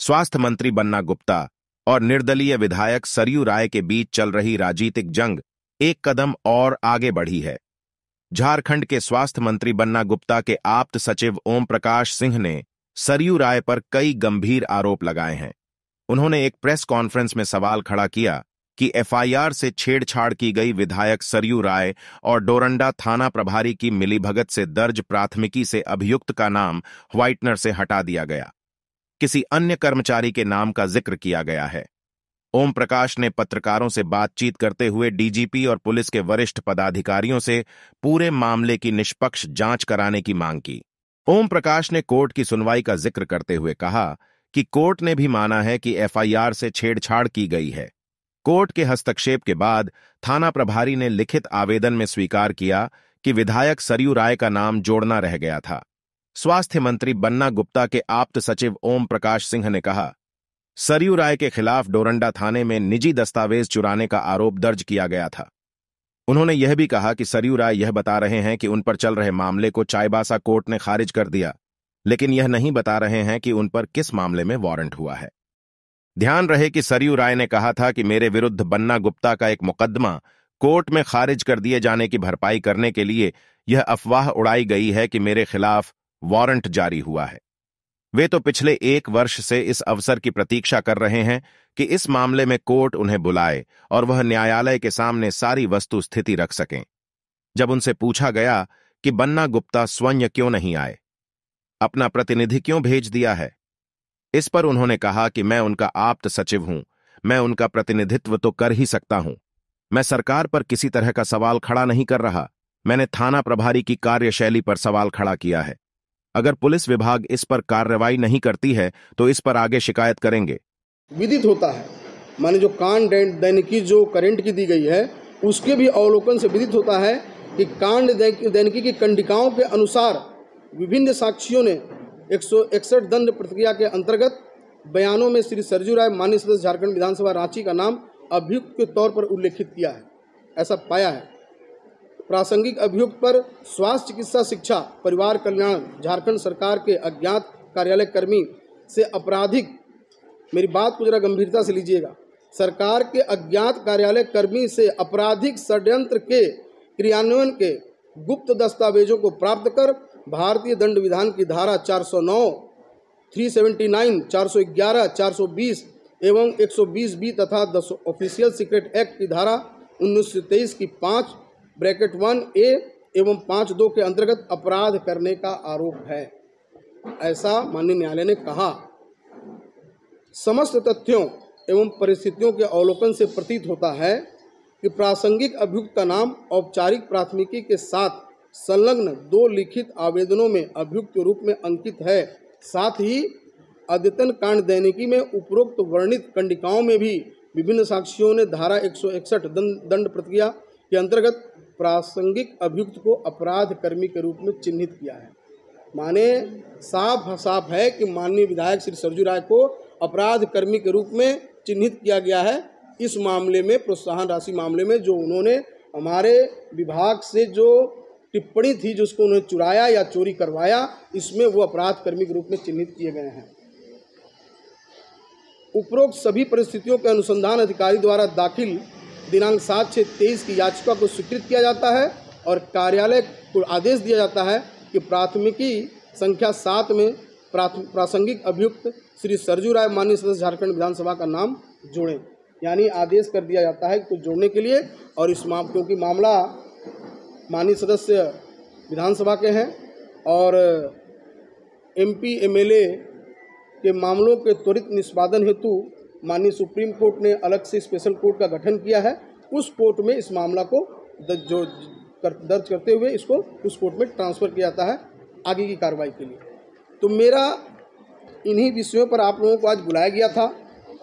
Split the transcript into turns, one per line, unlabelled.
स्वास्थ्य मंत्री बन्ना गुप्ता और निर्दलीय विधायक सरयू राय के बीच चल रही राजनीतिक जंग एक कदम और आगे बढ़ी है झारखंड के स्वास्थ्य मंत्री बन्ना गुप्ता के आप्त सचिव ओम प्रकाश सिंह ने सरयू राय पर कई गंभीर आरोप लगाए हैं उन्होंने एक प्रेस कॉन्फ्रेंस में सवाल खड़ा किया कि एफआईआर से छेड़छाड़ की गई विधायक सरयू राय और डोरंडा थाना प्रभारी की मिलीभगत से दर्ज प्राथमिकी से अभियुक्त का नाम व्हाइटनर से हटा दिया गया किसी अन्य कर्मचारी के नाम का जिक्र किया गया है ओम प्रकाश ने पत्रकारों से बातचीत करते हुए डीजीपी और पुलिस के वरिष्ठ पदाधिकारियों से पूरे मामले की निष्पक्ष जांच कराने की मांग की ओम प्रकाश ने कोर्ट की सुनवाई का जिक्र करते हुए कहा कि कोर्ट ने भी माना है कि एफआईआर से छेड़छाड़ की गई है कोर्ट के हस्तक्षेप के बाद थाना प्रभारी ने लिखित आवेदन में स्वीकार किया कि विधायक सरयू राय का नाम जोड़ना रह गया था स्वास्थ्य मंत्री बन्ना गुप्ता के आप्त सचिव ओम प्रकाश सिंह ने कहा सरयू राय के खिलाफ डोरंडा थाने में निजी दस्तावेज चुराने का आरोप दर्ज किया गया था उन्होंने यह भी कहा कि सरयू राय यह बता रहे हैं कि उन पर चल रहे मामले को चाईबासा कोर्ट ने खारिज कर दिया लेकिन यह नहीं बता रहे हैं कि उन पर किस मामले में वारंट हुआ है ध्यान रहे कि सरयू राय ने कहा था कि मेरे विरुद्ध बन्ना गुप्ता का एक मुकदमा कोर्ट में खारिज कर दिए जाने की भरपाई करने के लिए यह अफवाह उड़ाई गई है कि मेरे खिलाफ वारंट जारी हुआ है वे तो पिछले एक वर्ष से इस अवसर की प्रतीक्षा कर रहे हैं कि इस मामले में कोर्ट उन्हें बुलाए और वह न्यायालय के सामने सारी वस्तु स्थिति रख सकें जब उनसे पूछा गया कि बन्ना गुप्ता स्वयं क्यों नहीं आए अपना प्रतिनिधि क्यों भेज दिया है इस पर उन्होंने कहा कि मैं उनका आप्त सचिव हूं मैं उनका प्रतिनिधित्व तो कर ही सकता हूं मैं सरकार पर किसी तरह का सवाल खड़ा नहीं कर रहा मैंने थाना प्रभारी की कार्यशैली पर सवाल खड़ा किया है अगर पुलिस विभाग इस पर कार्रवाई नहीं करती है तो इस पर आगे शिकायत करेंगे
विदित होता है माने जो कांड दैनिकी जो करेंट की दी गई है उसके भी अवलोकन से विदित होता है कि कांड दैनिकी की कंडिकाओं के अनुसार विभिन्न साक्षियों ने एक दंड प्रतिक्रिया के अंतर्गत बयानों में श्री सरजू राय मान्य सदस्य झारखंड विधानसभा रांची का नाम अभियुक्त के तौर पर उल्लेखित किया है ऐसा पाया है प्रासंगिक अभियुक्त पर स्वास्थ्य चिकित्सा शिक्षा परिवार कल्याण झारखंड सरकार के अज्ञात कार्यालय कर्मी से आपराधिक मेरी बात को जरा गंभीरता से लीजिएगा सरकार के अज्ञात कार्यालय कर्मी से आपराधिक षड्यंत्र के क्रियान्वयन के गुप्त दस्तावेजों को प्राप्त कर भारतीय दंड विधान की धारा 409, 379, 411, 420 एवं 120 बी तथा द ऑफिशियल सीक्रेट एक्ट की धारा 1923 की पाँच ब्रैकेट वन ए एवं पाँच दो के अंतर्गत अपराध करने का आरोप है ऐसा माननीय न्यायालय ने कहा समस्त तथ्यों एवं परिस्थितियों के अवलोकन से प्रतीत होता है कि प्रासंगिक अभियुक्त का नाम औपचारिक प्राथमिकी के साथ संलग्न दो लिखित आवेदनों में अभियुक्त रूप में अंकित है साथ ही अद्यतन कांड दैनिकी में उपरोक्त वर्णित कंडिकाओं में भी विभिन्न साक्षियों ने धारा एक दंड प्रतिक्रिया के अंतर्गत प्रासंगिक अभियुक्त को अपराध कर्मी के रूप में चिन्हित किया है माने साफ साफ है कि माननीय विधायक श्री सरजू राय को अपराध कर्मी के रूप में चिन्हित किया गया है इस मामले में प्रोत्साहन राशि मामले में जो उन्होंने हमारे विभाग से जो टिप्पणी थी जिसको उन्होंने चुराया या चोरी करवाया इसमें वो अपराध कर्मी के रूप में चिन्हित किए गए हैं उपरोक्त सभी परिस्थितियों के अनुसंधान अधिकारी द्वारा दाखिल दिनांक सात छः तेईस की याचिका को स्वीकृत किया जाता है और कार्यालय को आदेश दिया जाता है कि प्राथमिकी संख्या सात में प्रासंगिक अभियुक्त श्री सरजू राय माननीय सदस्य झारखंड विधानसभा का नाम जोड़ें यानी आदेश कर दिया जाता है इसको तो जोड़ने के लिए और इस माम क्योंकि मामला माननीय सदस्य विधानसभा के हैं और एमपी एमएलए के मामलों के त्वरित निष्पादन हेतु माननीय सुप्रीम कोर्ट ने अलग से स्पेशल कोर्ट का गठन किया है उस कोर्ट में इस मामला को जो कर, दर्ज करते हुए इसको उस कोर्ट में ट्रांसफ़र किया जाता है आगे की कार्रवाई के लिए तो मेरा इन्हीं विषयों पर आप लोगों को आज बुलाया गया था